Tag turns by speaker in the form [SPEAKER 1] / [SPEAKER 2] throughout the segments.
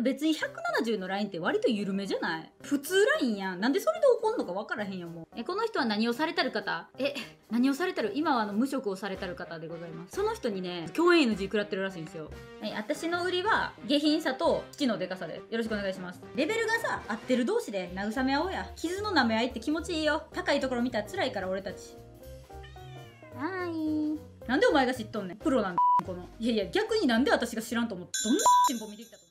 [SPEAKER 1] 別に170のラインって割と緩めじゃない普通ラインやん。なんでそれで怒んのか分からへんよ、もん。え、この人は何をされたる方え、何をされたる今はあの無職をされたる方でございます。その人にね、共演 NG 食らってるらしいんですよ。はい、私の売りは下品さと父のデカさで。よろしくお願いします。レベルがさ、合ってる同士で慰め合おうや。傷の舐め合いって気持ちいいよ。高いところ見たら辛いから俺たち。はーい。なんでお前が知っとんねん。プロなんだ、この。いやいや、逆になんで私が知らんと思って。どんな進歩見てきた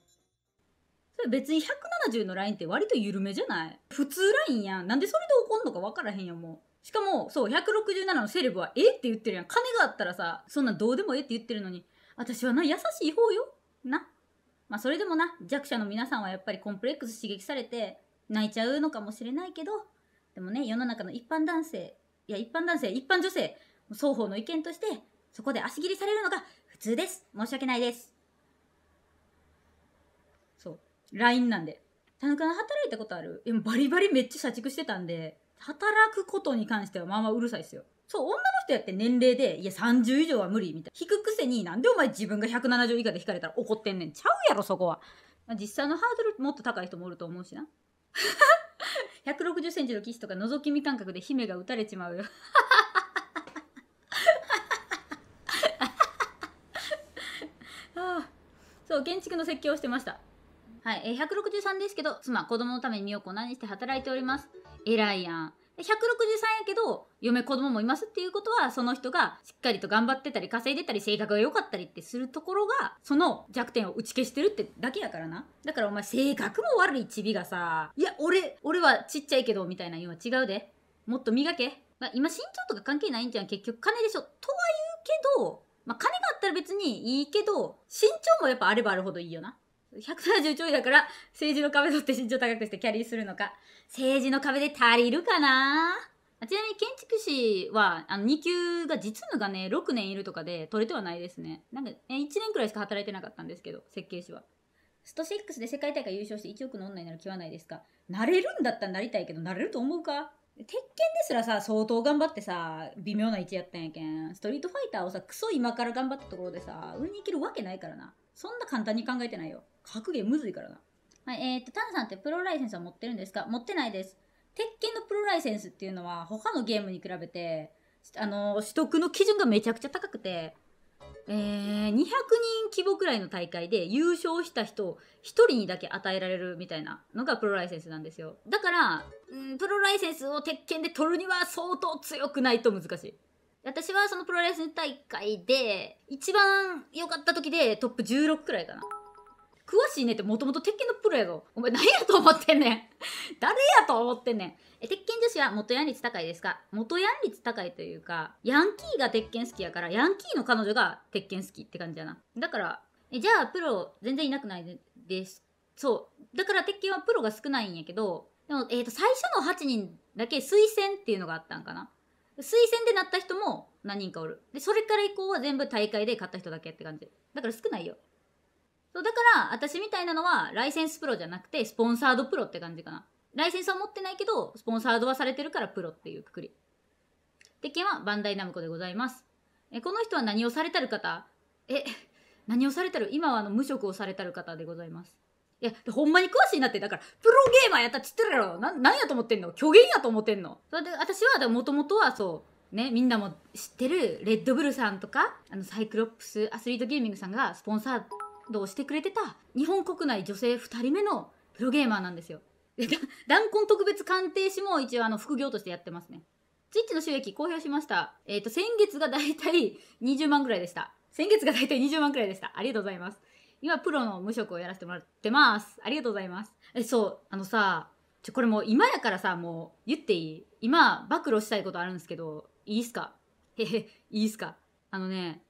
[SPEAKER 1] 別に170のラインって割と緩めじゃない普通ラインやん。なんでそれで怒んのか分からへんやん、もう。しかも、そう、167のセレブは、えって言ってるやん。金があったらさ、そんなどうでもええって言ってるのに、私はな、優しい方よ。な。まあ、それでもな、弱者の皆さんはやっぱりコンプレックス刺激されて、泣いちゃうのかもしれないけど、でもね、世の中の一般男性、いや、一般男性、一般女性、双方の意見として、そこで足切りされるのが普通です。申し訳ないです。LINE なんで田中働いたことあるいやバリバリめっちゃ社畜してたんで働くことに関してはまあまあうるさいですよそう女の人やって年齢でいや30以上は無理みたいな引くくせになんでお前自分が170以下で引かれたら怒ってんねんちゃうやろそこは、まあ、実際のハードルもっと高い人もおると思うしな160 センチの騎士とか覗き見感覚で姫が打たれちまうよ そう建築の設計をしてましたはい、え163ですけど、妻、子供のために身を粉にして働いております。偉いやん。163やけど、嫁子供もいますっていうことは、その人がしっかりと頑張ってたり、稼いでたり、性格が良かったりってするところが、その弱点を打ち消してるってだけやからな。だからお前、性格も悪いチビがさ、いや、俺、俺はちっちゃいけど、みたいな言うのは違うで。もっと磨け。まあ、今、身長とか関係ないんじゃん。結局、金でしょ。とは言うけど、まあ、金があったら別にいいけど、身長もやっぱあればあるほどいいよな。170ちょいだから政治の壁取って身長高くしてキャリーするのか政治の壁で足りるかなあちなみに建築士はあの2級が実務がね6年いるとかで取れてはないですねなんかえ1年くらいしか働いてなかったんですけど設計士はスト6で世界大会優勝して1億の女になる気はないですかなれるんだったらなりたいけどなれると思うか鉄拳ですらさ相当頑張ってさ微妙な位置やったんやけんストリートファイターをさクソ今から頑張ったところでさ上に行けるわけないからなそんな簡単に考えてないよ格言むずいからな。はい、えっ、と、タナさんってプロライセンスは持ってるんですか持ってないです。鉄拳のプロライセンスっていうのは、他のゲームに比べて、あの、取得の基準がめちゃくちゃ高くて、えー、200人規模くらいの大会で優勝した人1人にだけ与えられるみたいなのがプロライセンスなんですよだから、うん、プロライセンスを鉄拳で取るには相当強くないと難しい私はそのプロライセンス大会で一番良かった時でトップ16くらいかな詳しいねってもともと鉄拳のプロやぞ。お前何やと思ってんねん。誰やと思ってんねん。え、鉄拳女子は元ヤン率高いですか元ヤン率高いというか、ヤンキーが鉄拳好きやから、ヤンキーの彼女が鉄拳好きって感じやな。だから、え、じゃあプロ全然いなくないですそう。だから鉄拳はプロが少ないんやけど、でも、えっ、ー、と、最初の8人だけ推薦っていうのがあったんかな。推薦でなった人も何人かおる。で、それから以降は全部大会で勝った人だけって感じ。だから少ないよ。そうだから私みたいなのはライセンスプロじゃなくてスポンサードプロって感じかなライセンスは持ってないけどスポンサードはされてるからプロっていうくくり鉄拳はバンダイナムコでございますえこの人は何をされたる方え何をされたる今はあの無職をされたる方でございますいや、ほんまに詳しいなって、だから、プロゲーマーやったっつってるやろ。な、なんやと思ってんの虚言やと思ってんのそれで、私は、もともとはそう、ね、みんなも知ってる、レッドブルさんとか、あの、サイクロップスアスリートゲーミングさんが、スポンサー動をしてくれてた日本国内女性2人目のプロゲーマーなんですよ。で、弾痕特別鑑定士も一応あの副業としてやってますね。ツイッチの収益公表しました。えっ、ー、と、先月がだいたい20万くらいでした。先月がだいたい20万くらいでした。ありがとうございます。今、プロの無職をやらせてもらってます。ありがとうございます。え、そう、あのさ、ちょ、これもう今やからさ、もう言っていい今、暴露したいことあるんですけど、いいっすかへへ、いいっすかあのね、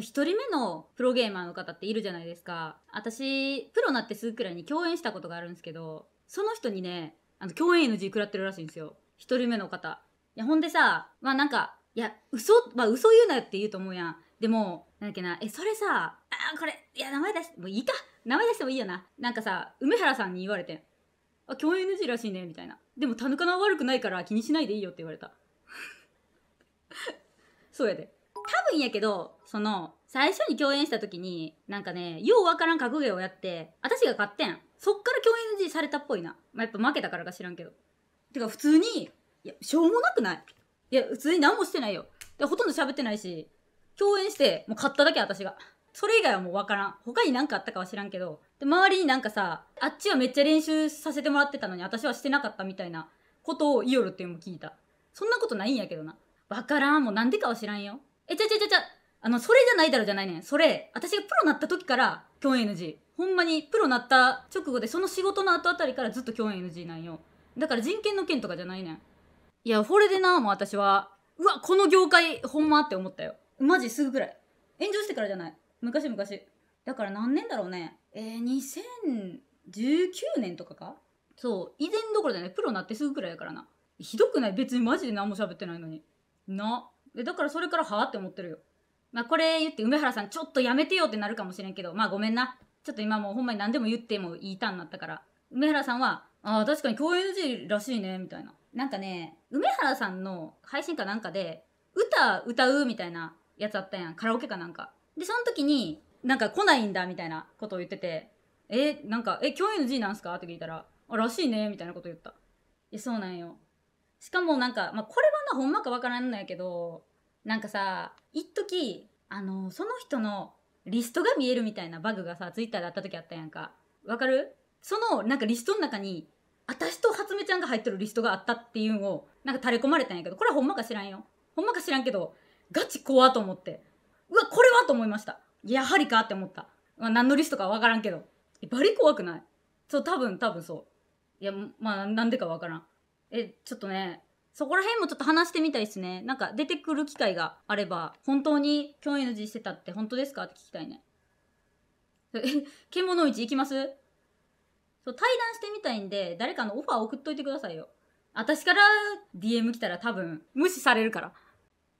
[SPEAKER 1] 1人目のプロゲーマーの方っているじゃないですか。私、プロになってすぐくらいに共演したことがあるんですけど、その人にね、あの、共演 NG 食らってるらしいんですよ。1人目の方。いや、ほんでさ、まあなんか、いや、嘘、まあ嘘言うなよって言うと思うやん。でも、なんだっけな、え、それさ、あこれ、いや、名前出して、もういいか名前出してもいいよな。なんかさ、梅原さんに言われて、あ、共演 NG らしいね、みたいな。でも、田中カは悪くないから気にしないでいいよって言われた。そうやで。多分やけど、その、最初に共演した時に、なんかね、ようわからん格ゲーをやって、私が勝ってん。そっから共演されたっぽいな。まあ、やっぱ負けたからか知らんけど。てか、普通に、いや、しょうもなくないいや、普通に何もしてないよ。で、ほとんど喋ってないし、共演して、もう勝っただけ私が。それ以外はもうわからん。他に何かあったかは知らんけど。で、周りになんかさ、あっちはめっちゃ練習させてもらってたのに、私はしてなかったみたいなことをイいよるっていうのも聞いた。そんなことないんやけどな。わからん。もうなんでかは知らんよ。え、ちゃちゃちゃちゃ、あの、それじゃないだろじゃないねん。それ、私がプロなった時から共演 NG。ほんまにプロなった直後で、その仕事の後あたりからずっと共演 NG なんよ。だから人権の件とかじゃないねん。いや、これでな、もう私は、うわ、この業界、ほんまって思ったよ。マジすぐくらい。炎上してからじゃない。昔々。だから何年だろうね。えー、2019年とかかそう、以前どころじゃない。プロになってすぐくらいだからな。ひどくない別にマジで何も喋ってないのに。な。えだからそれからはあって思ってるよまあこれ言って梅原さんちょっとやめてよってなるかもしれんけどまあごめんなちょっと今もうほんまに何でも言ってもいいたんなったから梅原さんは「ああ確かに共演 NG らしいね」みたいななんかね梅原さんの配信かなんかで歌歌うみたいなやつあったやんカラオケかなんかでその時になんか来ないんだみたいなことを言ってて「えなんかえ共演 NG なんすか?」って聞いたら「あらしいね」みたいなこと言ったいやそうなんよしかもなんか、まあ、これはなほんまかわからんのやけどなんかさ一時あのその人のリストが見えるみたいなバグがさツイッターであった時あったやんかわかるそのなんかリストの中に私と初音ちゃんが入ってるリストがあったっていうのをなんか垂れ込まれたんやけどこれはほんまか知らんよほんまか知らんけどガチ怖と思ってうわこれはと思いましたやはりかって思った、まあ、何のリストかわからんけどバリ怖くないそう多分多分そういやまあなんでかわからんえ、ちょっとね、そこら辺もちょっと話してみたいですね。なんか出てくる機会があれば、本当に今日 NG してたって本当ですかって聞きたいね。え、獣道行きますそう対談してみたいんで、誰かのオファー送っといてくださいよ。私から DM 来たら多分無視されるから。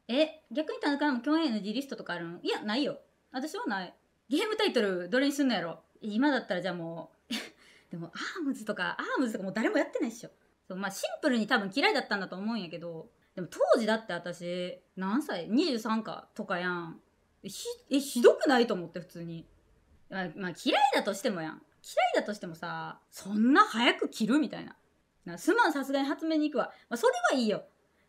[SPEAKER 1] え、逆に田中も共演 NG リストとかあるのいや、ないよ。私はない。ゲームタイトルどれにすんのやろ今だったらじゃあもう でもアームズとか、アームズとかもう誰もやってないっしょ。そうまあシンプルに多分嫌いだったんだと思うんやけどでも当時だって私何歳 ?23 かとかやんひえひどくないと思って普通に、まあ、まあ、嫌いだとしてもやん嫌いだとしてもさそんな早く着るみたいななすまんさすがに発明に行くわ、まあ、それはいいよ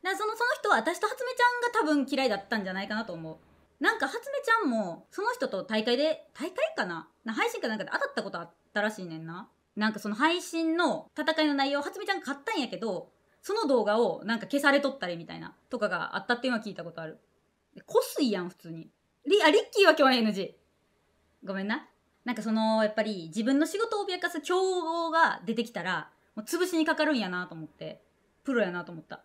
[SPEAKER 1] だそのその人は私と初音ちゃんが多分嫌いだったんじゃないかなと思うなんか初音ちゃんもその人と大会で大会かなな配信かなんかで当たったことあったらしいねんななんかその配信の戦いの内容はつみちゃんが買ったんやけどその動画をなんか消されとったりみたいなとかがあったっていうのは聞いたことあるこすいやん普通にリあリッキーは今日は NG ごめんななんかそのやっぱり自分の仕事を脅かす競合が出てきたらもう潰しにかかるんやなと思ってプロやなと思った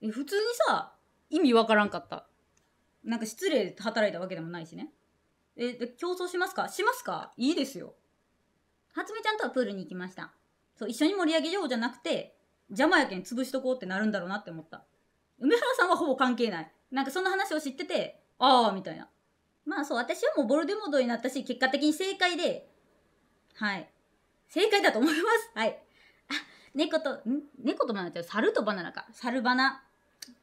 [SPEAKER 1] 普通にさ意味わからんかったなんか失礼で働いたわけでもないしねえ競争しますかしますかいいですよ初めちゃんとはプールに行きました。そう、一緒に盛り上げようじゃなくて、邪魔やけん潰しとこうってなるんだろうなって思った。梅原さんはほぼ関係ない。なんかその話を知ってて、ああ、みたいな。まあそう、私はもうボルデモードになったし、結果的に正解で、はい。正解だと思います。はい。あ、猫と、ん猫とバナちゃう。猿とバナナか。猿バナ。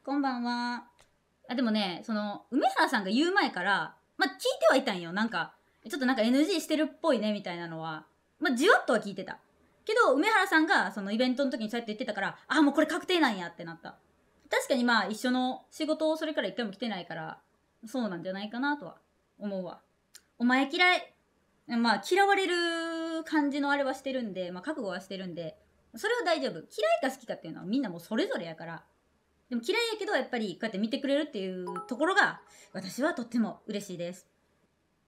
[SPEAKER 1] こんばんは。あ、でもね、その、梅原さんが言う前から、まあ聞いてはいたんよ。なんか、ちょっとなんか NG してるっぽいね、みたいなのはまあ、じわっとは聞いてた。けど、梅原さんが、そのイベントの時にそうやって言ってたから、あ、もうこれ確定なんやってなった。確かにまあ、一緒の仕事をそれから一回も来てないから、そうなんじゃないかなとは思うわ。お前嫌い。まあ、嫌われる感じのあれはしてるんで、まあ、覚悟はしてるんで、それは大丈夫。嫌いか好きかっていうのはみんなもうそれぞれやから。でも嫌いやけど、やっぱりこうやって見てくれるっていうところが、私はとっても嬉しいです。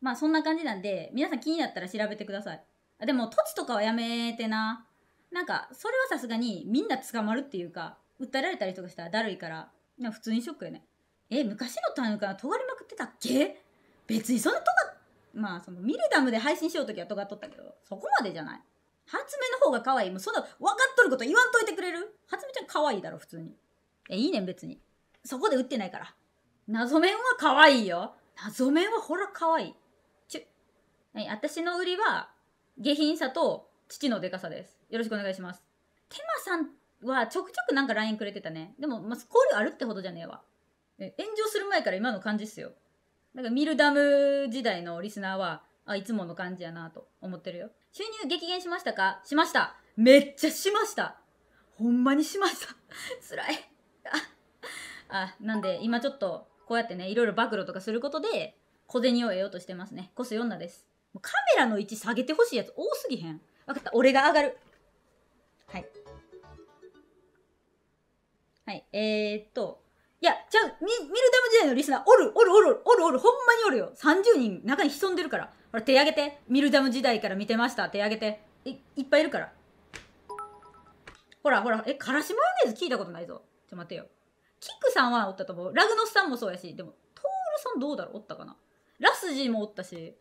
[SPEAKER 1] まあ、そんな感じなんで、皆さん気になったら調べてください。あでも土地とかはやめてななんかそれはさすがにみんな捕まるっていうか訴えられたりとかしたらだるいからな普通にショックやねえ昔のタから尖りまくってたっけ別にそんな尖まあそのミルダムで配信しようときは尖っとったけどそこまでじゃない初めの方が可愛いもうそんな分かっとること言わんといてくれる初めちゃん可愛いだろ普通にえいいねん別にそこで売ってないから謎面は可愛いよ謎面はほら可愛いちゅ、は私の売りは下品さと父のデカさです。よろしくお願いします。テマさんはちょくちょくなんか LINE くれてたね。でも、まあ、交流あるってほどじゃねえわ。え炎上する前から今の感じっすよ。だからミルダム時代のリスナーは、あ、いつもの感じやなと思ってるよ。収入激減しましたかしました。めっちゃしました。ほんまにしました。辛い。あ、なんで今ちょっとこうやってね、いろいろ暴露とかすることで小銭を得ようとしてますね。コス4なです。カメラの位置下げてほしいやつ多すぎへん。分かった。俺が上がる。はい。はい。えー、っと。いや、じゃあ、み、見るダム時代のリスナー、おる、おる、おる、おる、おる、ほんまにおるよ。30人中に潜んでるから。ほら、手挙げて。ミルダム時代から見てました。手挙げて。い、いっぱいいるから。ほら、ほら、え、からしマヨネーズ聞いたことないぞ。ちょ、待てよ。キックさんはおったと思う。ラグノスさんもそうやし、でも、トールさんどうだろうおったかな。ラスジーもおったし。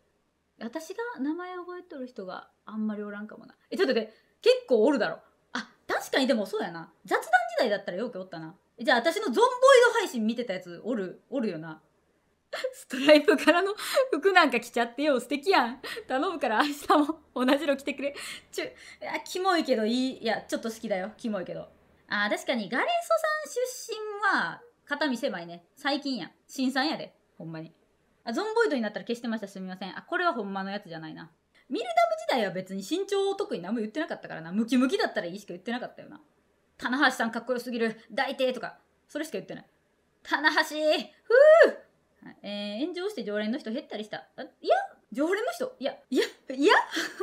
[SPEAKER 1] 私が名前覚えとる人があんまりおらんかもなえちょっとで結構おるだろあ確かにでもそうやな雑談時代だったらよくおったなじゃあ私のゾンボイド配信見てたやつおるおるよな ストライプからの 服なんか着ちゃってよ素敵やん頼むから明日も同じの着てくれちゅあキモいけどいいいやちょっと好きだよキモいけどあ確かにガレソさん出身は肩身狭いね最近やん新さんやでほんまにあ、ゾンボイドになったら消してました。すみません。あ、これはほんまのやつじゃないな。ミルダム時代は別に身長を特に何も言ってなかったからな。ムキムキだったらいいしか言ってなかったよな。棚橋さんかっこよすぎる。大抵とか。それしか言ってない。棚橋ふぅえー、炎上して常連の人減ったりした。あいや、常連の人いや、いや、いや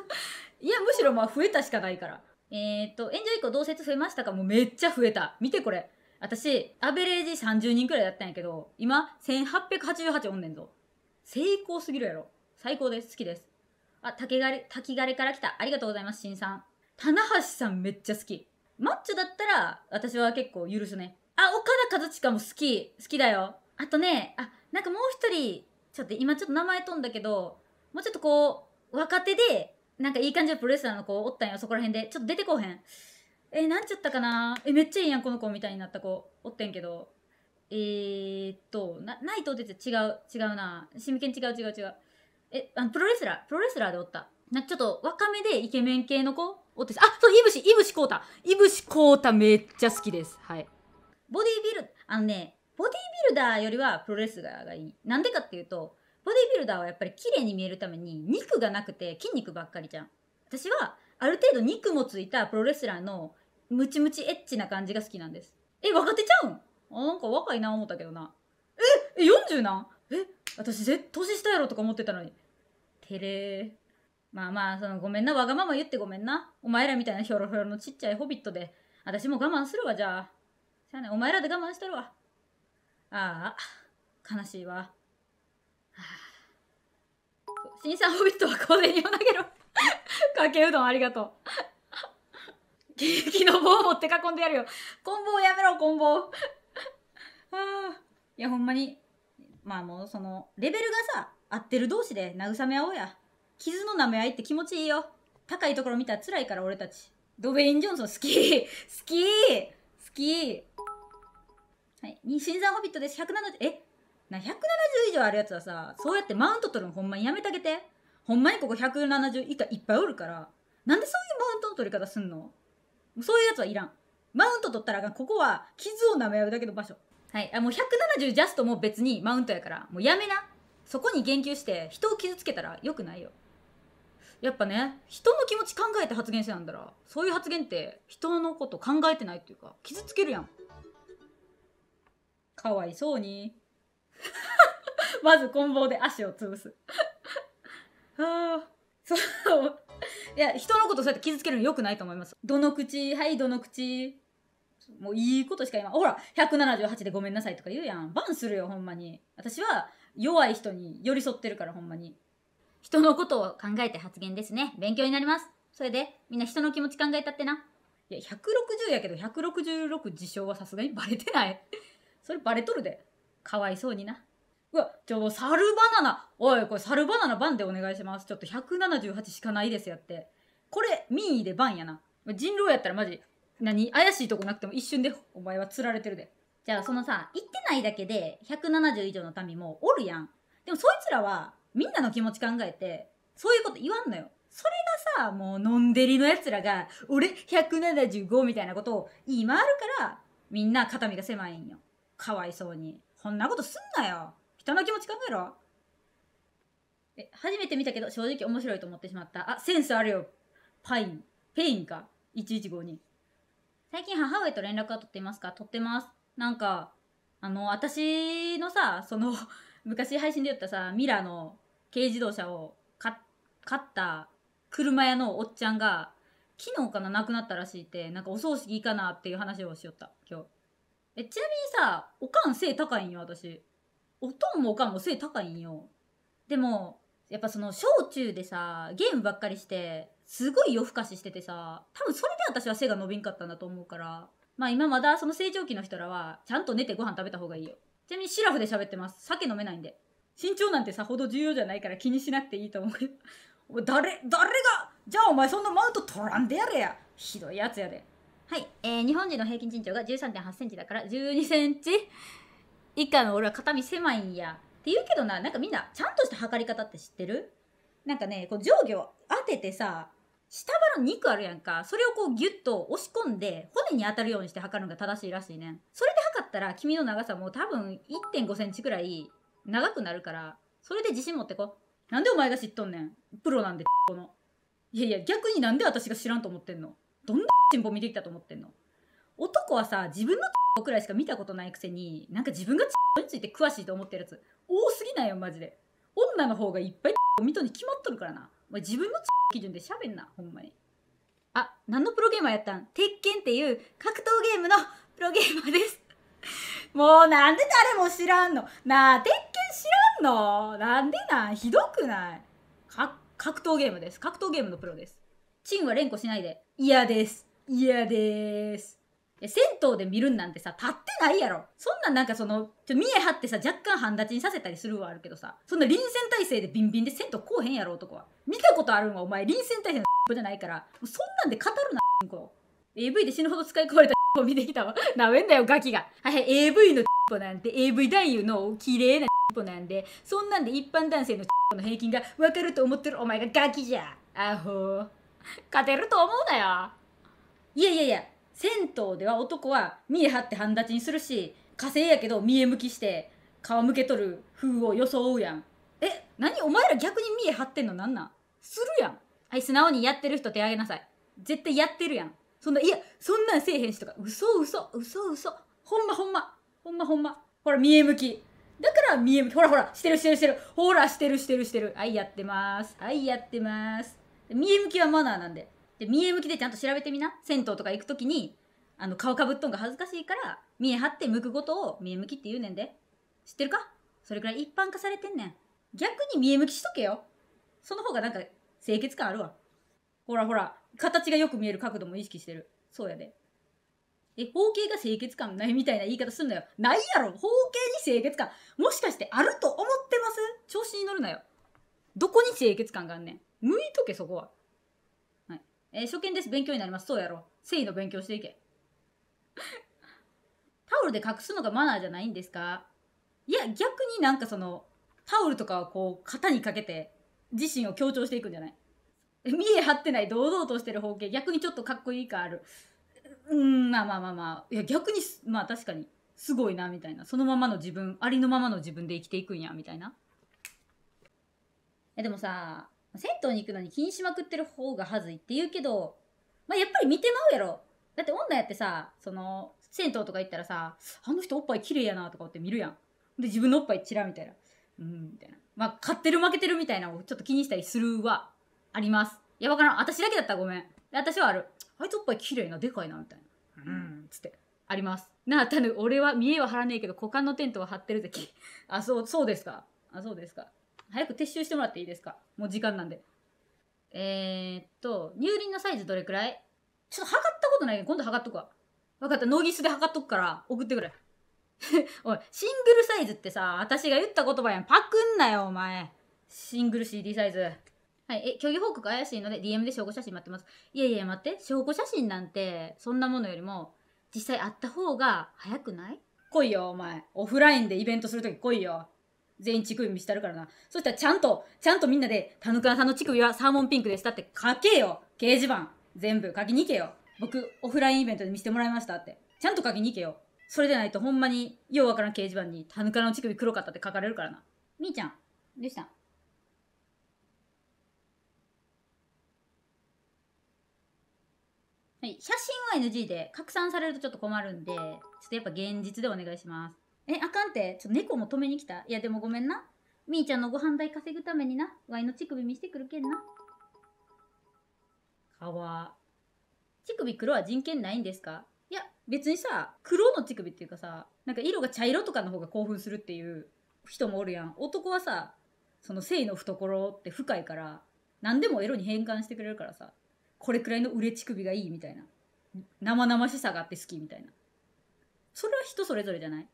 [SPEAKER 1] いや、むしろまあ増えたしかないから。えっ、と、炎上以降同説増えましたかもうめっちゃ増えた。見てこれ。私、アベレージ30人くらいだったんやけど、今、1888おんねんぞ。成功すぎるやろ。最高です。好きです。あ、竹枯れ、滝枯れから来た。ありがとうございます、新さん。棚橋さんめっちゃ好き。マッチョだったら、私は結構許すね。あ、岡田和親も好き。好きだよ。あとね、あ、なんかもう一人、ちょっと今ちょっと名前飛んだけど、もうちょっとこう、若手で、なんかいい感じのプロレスラーの子おったんよ、そこら辺で。ちょっと出てこうへん。えー、なんちゃったかなえめっちゃいいやん、この子みたいになった子おってんけど、えー、っとないとト出て違う違うなけん違う違う違うえあのプロレスラープロレスラーでおったなちょっと若めでイケメン系の子おってあそういぶしいぶしこうたいぶしこうためっちゃ好きですはいボディビルあのねボディビルダーよりはプロレスラーがいいなんでかっていうとボディビルダーはやっぱり綺麗に見えるために肉がなくて筋肉ばっかりじゃん私はある程度肉もついたプロレスラーのムチムチエッチな感じが好きなんですえ若手ちゃうんあなんか若いな思ったけどなえ40なんえ私ぜ年下やろとか思ってたのにてれーまあまあそのごめんなわがまま言ってごめんなお前らみたいなひょろひょろのちっちゃいホビットで私も我慢するわじゃあゃあねお前らで我慢してるわああ悲しいわ、はあ、新さんホビットは小銭を投げろかけうどんありがとうケーキの棒持って囲んでやるよ。棍ん棒やめろ、棍棒。あいやほんまにまあもうそのレベルがさ合ってる同士で慰め合おうや傷の舐め合いって気持ちいいよ高いところ見たら辛いから俺たちドベイン・ジョンソン好き好き好きはい新山ホビットです170えな170以上あるやつはさそうやってマウント取るのほんまにやめてあげてほんまにここ170以下いっぱいおるからなんでそういうマウントの取り方すんのそういうやつはいらんマウント取ったらあかんここは傷を舐め合うだけの場所はい、あもう170ジャストも別にマウントやからもうやめなそこに言及して人を傷つけたらよくないよやっぱね人の気持ち考えて発言してたんだらそういう発言って人のこと考えてないっていうか傷つけるやんかわいそうに まず棍棒で足を潰す はあそういや人のことそうやって傷つけるのよくないと思いますどの口はいどの口もういいことしか今ほら178でごめんなさいとか言うやんバンするよほんまに私は弱い人に寄り添ってるからほんまに人のことを考えて発言ですね勉強になりますそれでみんな人の気持ち考えたってないや160やけど166自称はさすがに バレてないそれバレとるでかわいそうになうわちょサルバナナおいこれサルバナナバンでお願いしますちょっと178しかないですやってこれ民意でバンやな人狼やったらマジ何怪しいとこなくても一瞬でお前は釣られてるでじゃあそのさ行ってないだけで170以上の民もおるやんでもそいつらはみんなの気持ち考えてそういうこと言わんのよそれがさもうのんでりのやつらが「俺175」みたいなことを言い回るからみんな肩身が狭いんよかわいそうにこんなことすんなよ人の気持ち考えろえ初めて見たけど正直面白いと思ってしまったあセンスあるよパインペインか1152最近母上と連絡は取っていますか取ってます。なんか、あの、私のさ、その、昔配信で言ったさ、ミラの軽自動車を買った車屋のおっちゃんが、昨日かな亡くなったらしいって、なんかお葬式いいかなっていう話をしよった、今日。え、ちなみにさ、おかん背高いんよ、私。おとんもおかんも背高いんよ。でも、やっぱその小中でさゲームばっかりしてすごい夜更かししててさ多分それで私は背が伸びんかったんだと思うからまあ今まだその成長期の人らはちゃんと寝てご飯食べた方がいいよちなみにシラフで喋ってます酒飲めないんで身長なんてさほど重要じゃないから気にしなくていいと思うけど 誰誰がじゃあお前そんなマウント取らんでやれやひどいやつやではい、えー、日本人の平均身長が1 3 8センチだから1 2センチ以下の俺は肩身狭いんやって言うけどななんかみんなちゃんとした測り方って知ってるなんかねこう上下を当ててさ下腹の肉あるやんかそれをこうギュッと押し込んで骨に当たるようにして測るのが正しいらしいねそれで測ったら君の長さも多分1 5センチくらい長くなるからそれで自信持ってこなんでお前が知っとんねんプロなんでこのいやいや逆になんで私が知らんと思ってんのどんな進歩見てきたと思ってんの男はさ自分の くらいしか見たことないくせになんか自分が について詳しいと思ってるやつ多すぎないよマジで女の方がいっぱい 見とに決まっとるからなお前自分の基準で喋んなほんまにあ何のプロゲーマーやったん鉄拳っていう格闘ゲームのプロゲーマーですもうなんで誰も知らんのなあ鉄拳知らんのなんでなんひどくない格闘ゲームです格闘ゲームのプロですチンは連呼しないで嫌です嫌です銭湯で見るなんてさ、立ってないやろ。そんななんかその、ちょ見え張ってさ、若干半立ちにさせたりするはあるけどさ、そんな臨戦態勢でビンビンで銭湯こうへんやろ、男は。見たことあるんはお前、臨戦態勢の じゃないから、そんなんで語るな、こ AV で死ぬほど使い込まれた を見てきたわ。なめんだよ、ガキが。はいはい、AV の 子なんて、AV 男優の綺麗な子なんで、そんなんで一般男性のの平均がわかると思ってるお前がガキじゃ。アホ。勝てると思うなよ。いやいやいや。銭湯では男は見え張って半立ちにするし火星やけど見え向きして顔向けとる風を装うやんえ何お前ら逆に見え張ってんのなんなんするやんはい素直にやってる人手挙げなさい絶対やってるやんそんないやそんなんせえへんしとか嘘嘘嘘嘘ほんまほんまほんまほんまほら見え向きだから見え向きほらほらしてるしてるしてるほらしてるしてるしてるはいやってますはいやってます見え向きはマナーなんでで見え向きでちゃんと調べてみな銭湯とか行く時にあの顔かぶっとんが恥ずかしいから見え張って向くことを見え向きって言うねんで知ってるかそれくらい一般化されてんねん逆に見え向きしとけよその方がなんか清潔感あるわほらほら形がよく見える角度も意識してるそうやでえ方形が清潔感ないみたいな言い方すんなよないやろ方形に清潔感もしかしてあると思ってます調子に乗るなよどこに清潔感があんねん向いとけそこはえー、初見です。勉強になります。そうやろ。誠意の勉強していけ。タオルで隠すのがマナーじゃないんですかいや、逆になんかその、タオルとかをこう、肩にかけて、自身を強調していくんじゃない見え張ってない堂々としてる方形逆にちょっとかっこいい感あるうんまあまあまあまあいや逆にまあ確かにすごいなみたいなそのままの自分ありのままの自分で生きていくんやみたいなえでもさ銭湯に行くのに気にしまくってる方がはずいって言うけど、まあ、やっぱり見てまうやろ。だって女やってさ、その、銭湯とか行ったらさ、あの人おっぱい綺麗やなとかって見るやん。で、自分のおっぱいちらみたいな。うん、みたいな。まあ、勝ってる負けてるみたいなのをちょっと気にしたりするは、あります。いや、わからん。私だけだったらごめん。私はある。あいつおっぱい綺麗な、でかいな、みたいな。うん、つって。あります。なあ、多分俺は見えは張らねえけど、股間のテントは張ってるぜ。あ、そう、そうですか。あ、そうですか。早く撤収してもらっていいですかもう時間なんで。えー、っと、乳輪のサイズどれくらいちょっと測ったことないけど、今度測っとくわ。分かった、ノーギスで測っとくから、送ってくれ。おい、シングルサイズってさ、私が言った言葉やん。パクんなよ、お前。シングル CD サイズ。はい、え、虚偽報告怪しいので DM で証拠写真待ってます。いやいや、待って。証拠写真なんて、そんなものよりも、実際あった方が早くない来いよ、お前。オフラインでイベントするとき来いよ。全員乳首見せたるからな。そしたらちゃんと、ちゃんとみんなで、田中さんの乳首はサーモンピンクでしたって書けよ掲示板全部書きに行けよ僕、オフラインイベントで見せてもらいましたって。ちゃんと書きに行けよそれでないとほんまに、ようわからん掲示板に、田中の乳首黒かったって書かれるからな。みーちゃん、どうしたんはい、写真は NG で拡散されるとちょっと困るんで、ちょっとやっぱ現実でお願いします。え、あかんって、ちょっと猫も止めに来た。いや、でもごめんな。みーちゃんのご飯代稼ぐためにな、ワイの乳首見してくるけんな。かわ。乳首黒は人権ないんですかいや、別にさ、黒の乳首っていうかさ、なんか色が茶色とかの方が興奮するっていう人もおるやん。男はさ、その性の懐って深いから、何でもエロに変換してくれるからさ、これくらいの売れ乳首がいいみたいな。生々しさがあって好きみたいな。それは人それぞれじゃない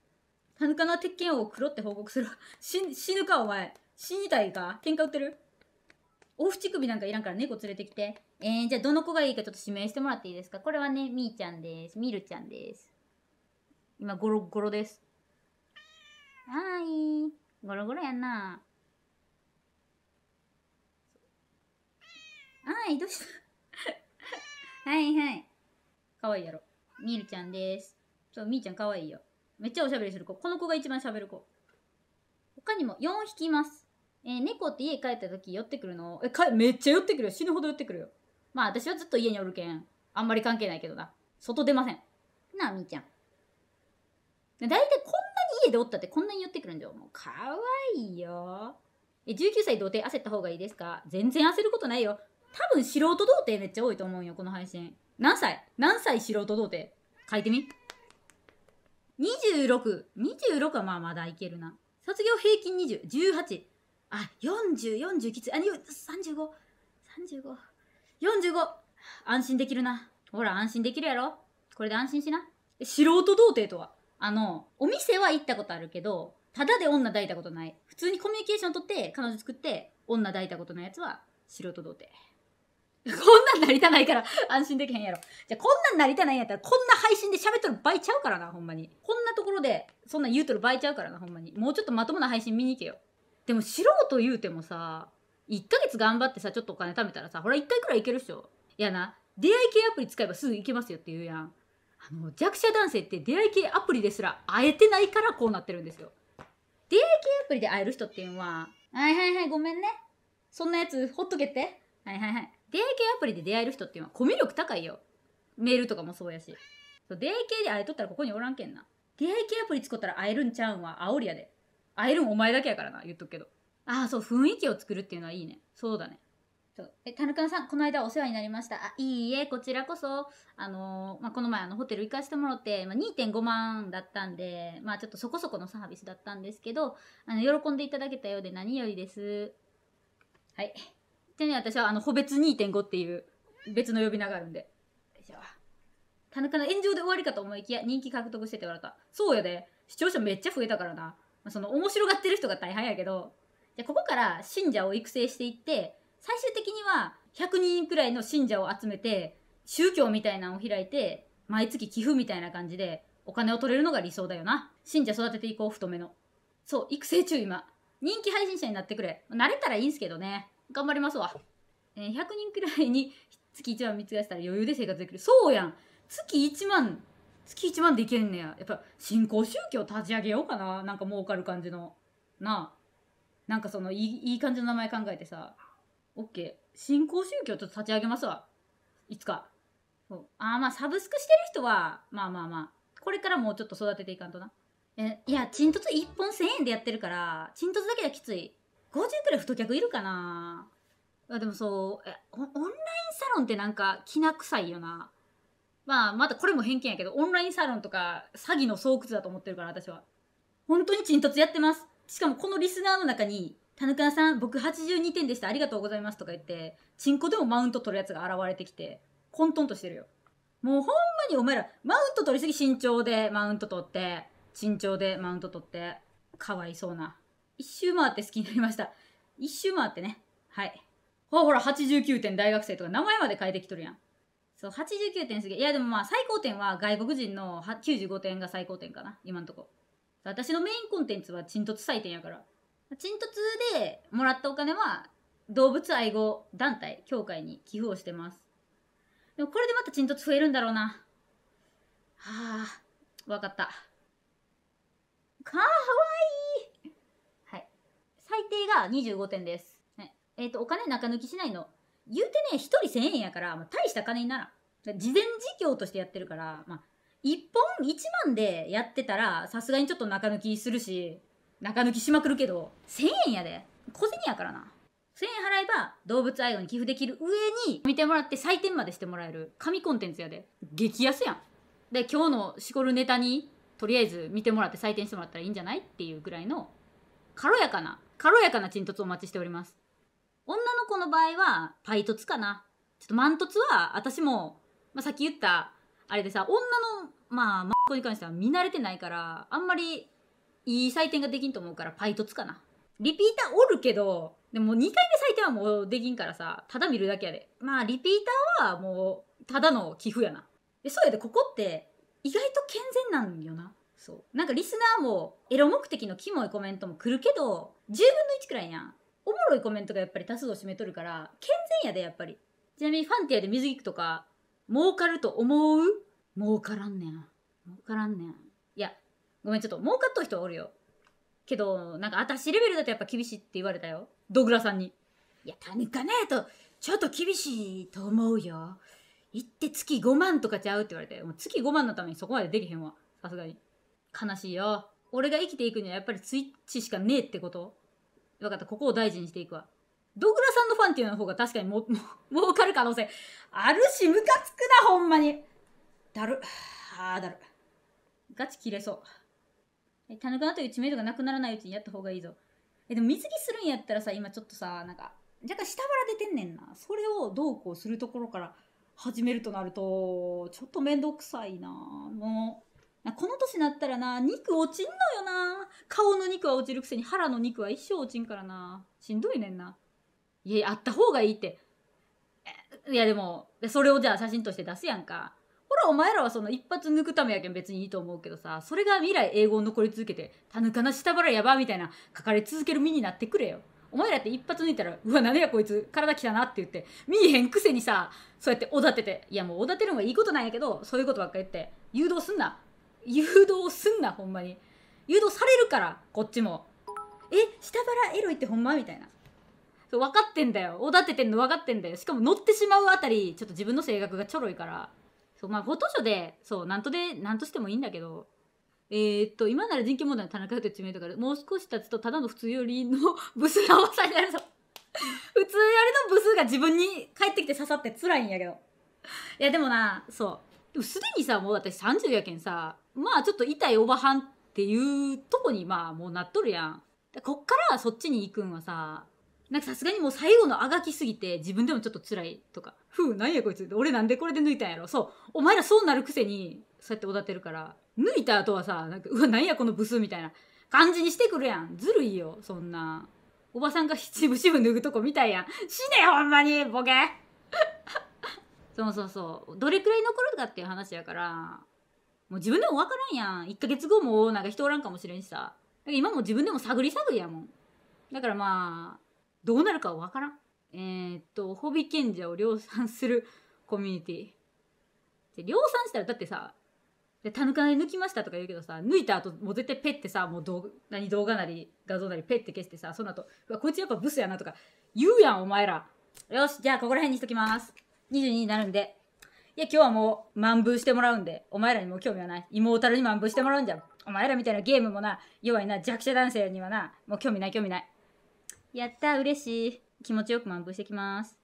[SPEAKER 1] はヌかな鉄拳をを黒って報告する。死死ぬか、お前。死にたいか喧嘩売ってるふち首なんかいらんから猫連れてきて。えー、じゃあどの子がいいかちょっと指名してもらっていいですかこれはね、みーちゃんです。みるちゃんです。今、ゴロゴロです。はーい。ゴロゴロやんな。はい、どうしたはい はい。かわいいやろ。みるちゃんです。そう、みーちゃんかわいいよ。めっちゃおしゃべりする子。この子が一番しゃべる子。他にも4匹います。えー、猫って家帰った時寄ってくるのえかめっちゃ寄ってくるよ。死ぬほど寄ってくるよ。まあ私はずっと家におるけん。あんまり関係ないけどな。外出ません。なあ、みーちゃん。大体こんなに家でおったってこんなに寄ってくるんだよ。もうかわいいよ。え、19歳童貞焦った方がいいですか全然焦ることないよ。多分素人童貞めっちゃ多いと思うよ、この配信。何歳何歳素人童貞書いてみ。2626はまあまだいけるな卒業平均2018あ4040きついあ3535 45安心できるなほら安心できるやろこれで安心しな素人童貞とはあのお店は行ったことあるけどただで女抱いたことない普通にコミュニケーション取って彼女作って女抱いたことのやつは素人童貞こんなんなりたないから安心できへんやろ。じゃ、こんなんなりたないんやったら、こんな配信で喋っとる場合ちゃうからな、ほんまに。こんなところで、そんなん言うとる場合ちゃうからな、ほんまに。もうちょっとまともな配信見に行けよ。でも、素人言うてもさ、1ヶ月頑張ってさ、ちょっとお金貯めたらさ、ほら、1回くらいいけるっしょ。いやな、出会い系アプリ使えばすぐ行けますよって言うやん。あの、弱者男性って出会い系アプリですら会えてないからこうなってるんですよ。出会い系アプリで会える人っていうのは、はいはいはい、ごめんね。そんなやつ、ほっとけって。はいはいはい。出会い系アプリで出会える人っていうのはコミュ力高いよメールとかもそうやしそう出会い系で会えとったらここにおらんけんな出会い系アプリ作ったら会えるんちゃうんは煽りやで会えるんお前だけやからな言っとくけどああそう雰囲気を作るっていうのはいいねそうだねそうえ田中さんこの間お世話になりましたあいいえこちらこそあのー、まあ、この前あのホテル行かせてもらって、まあ、2.5万だったんでまあちょっとそこそこのサービスだったんですけどあの喜んでいただけたようで何よりですはいちなみに私はあの、個別2.5っていう別の呼び名があるんで。田中の炎上で終わりかと思いきや人気獲得してて笑った。そうやで。視聴者めっちゃ増えたからな。まあ、その面白がってる人が大半やけど。じゃここから信者を育成していって、最終的には100人くらいの信者を集めて、宗教みたいなのを開いて、毎月寄付みたいな感じでお金を取れるのが理想だよな。信者育てていこう、太めの。そう、育成中今。人気配信者になってくれ。慣れたらいいんすけどね。頑張りますわ、えー、100人くらいに月1万見つけしたら余裕で生活できるそうやん月1万月1万でいけんねややっぱ新興宗教立ち上げようかななんか儲かる感じのなあなんかそのいいいい感じの名前考えてさ OK 新興宗教ちょっと立ち上げますわいつかそうあまあサブスクしてる人はまあまあまあこれからもうちょっと育てていかんとなえいや、チントツ1本1000円でやってるから、チントツだけじゃきつい。50くらい太客いるかなあでもそうえオンラインサロンってなんかきな臭いよなまあまたこれも偏見やけどオンラインサロンとか詐欺の巣窟だと思ってるから私は本当に沈突やってますしかもこのリスナーの中に「田中さん僕82点でしたありがとうございます」とか言ってチンコでもマウント取るやつが現れてきて混沌としてるよもうほんまにお前らマウント取りすぎ慎重でマウント取って慎重でマウント取ってかわいそうな一周回って好きになりました。一周回ってね。はい。ほらほら、89点大学生とか名前まで変えてきとるやん。そう、89点すげえ。いやでもまあ最高点は外国人の95点が最高点かな。今んとこ。私のメインコンテンツは鎮突採点やから。鎮突でもらったお金は動物愛護団体、協会に寄付をしてます。でもこれでまた鎮突増えるんだろうな。はあ、わかった。かわいい最低が25点です。ね、えっ、ー、と、お金中抜きしないの。言うてね、1人1000円やから、まあ、大した金にならん。事前事業としてやってるから、まあ、1本1万でやってたら、さすがにちょっと中抜きするし、中抜きしまくるけど、1000円やで。小銭やからな。1000円払えば動物愛護に寄付できる上に見てもらって採点までしてもらえる神コンテンツやで激安やんで今日のしこるネタにとりあえず見てもらって採点してもらったらいいんじゃないっていうぐらいの軽やかな、軽やかな沈突をお待ちしております。女の子の場合は、パイツかな。ちょっとマントツは、私も、まあ、さっき言った、あれでさ、女の、まあ、マッコに関しては見慣れてないから、あんまりいい採点ができんと思うから、パイツかな。リピーターおるけど、でも2回目採点はもうできんからさ、ただ見るだけやで。まあ、リピーターはもう、ただの寄付やな。で、そうやで、ここって、意外と健全なんよな。そうなんかリスナーもエロ目的のキモいコメントも来るけど10分の1くらいやんおもろいコメントがやっぱり多数を占めとるから健全やでやっぱりちなみにファンティアで水着とか儲かると思う儲からんねん儲からんねんいやごめんちょっと儲かっとる人おるよけどなんか私レベルだとやっぱ厳しいって言われたよドグラさんにいや谷かねえとちょっと厳しいと思うよ行って月5万とかちゃうって言われてもう月5万のためにそこまでできへんわさすがに悲しいよ。俺が生きていくにはやっぱりツイッチしかねえってこと分かった、ここを大事にしていくわ。ドグラさんのファンっていうの方が確かにも、も、儲かる可能性あるし、ムカつくな、ほんまに。だる。あだる。ガチ切れそう。田中カという知名度がなくならないうちにやった方がいいぞ。え、でも水着するんやったらさ、今ちょっとさ、なんか、若干下腹出てんねんな。それをどうこうするところから始めるとなると、ちょっとめんどくさいなもう。この年になったらな、肉落ちんのよな。顔の肉は落ちるくせに腹の肉は一生落ちんからな。しんどいねんな。いや、あった方がいいって。いや、でも、それをじゃあ写真として出すやんか。ほら、お前らはその一発抜くためやけん別にいいと思うけどさ、それが未来英語を残り続けて、たぬかな下腹やばみたいな書かれ続ける身になってくれよ。お前らって一発抜いたら、うわ、なんやこいつ、体きたなって言って、見えへんくせにさ、そうやっておだてて、いやもうおだてるんはいいことなんやけど、そういうことばっか言って、誘導すんな。誘導すんなほんまに誘導されるからこっちもえ下腹エロいってほんまみたいな分かってんだよおだててんの分かってんだよしかも乗ってしまうあたりちょっと自分の性格がちょろいからそうまあフォトショでそうなんとでなんとしてもいいんだけどえー、っと今なら人権問題の田中という知名度からもう少し経つとただの普通よりの ブスが重さになるぞ普通よりのブスが自分に帰ってきて刺さって辛いんやけどいやでもなそうすでにさもう私30やけんさまあちょっと痛いおばはんっていうとこにまあもうなっとるやん。こっからそっちに行くんはさ、なんかさすがにもう最後のあがきすぎて自分でもちょっと辛いとか、ふう、なんやこいつ、俺なんでこれで抜いたんやろ。そう、お前らそうなるくせに、そうやっておだてるから、抜いた後はさ、なんか、うわ、なんやこのブスみたいな感じにしてくるやん。ずるいよ、そんな。おばさんがしぶしぶ脱ぐとこみたいやん。死ねほんまに、ボケ そうそうそう。どれくらい残るかっていう話やから、もう自分でも分からんやん1ヶ月後もなんか人おらんかもしれんしさだから今も自分でも探り探りやもんだからまあどうなるかは分からんえー、っとホビ賢者を量産するコミュニティで量産したらだってさで、タヌカネ抜きましたとか言うけどさ、抜いた後、もう絶対ペッてさ、もう動何動画なり画像なりペッて消してさ、その後、うわ、こいつやっぱブスやなとか言うやん、お前ら。よし、じゃあここら辺にしときます。22になるんで。いや、今日はもう、満封してもらうんで、お前らにも興味はない。妹に満封してもらうんじゃん。お前らみたいなゲームもな、弱いな、弱者男性にはな、もう興味ない興味ない。やった、嬉しい。気持ちよく満封してきます。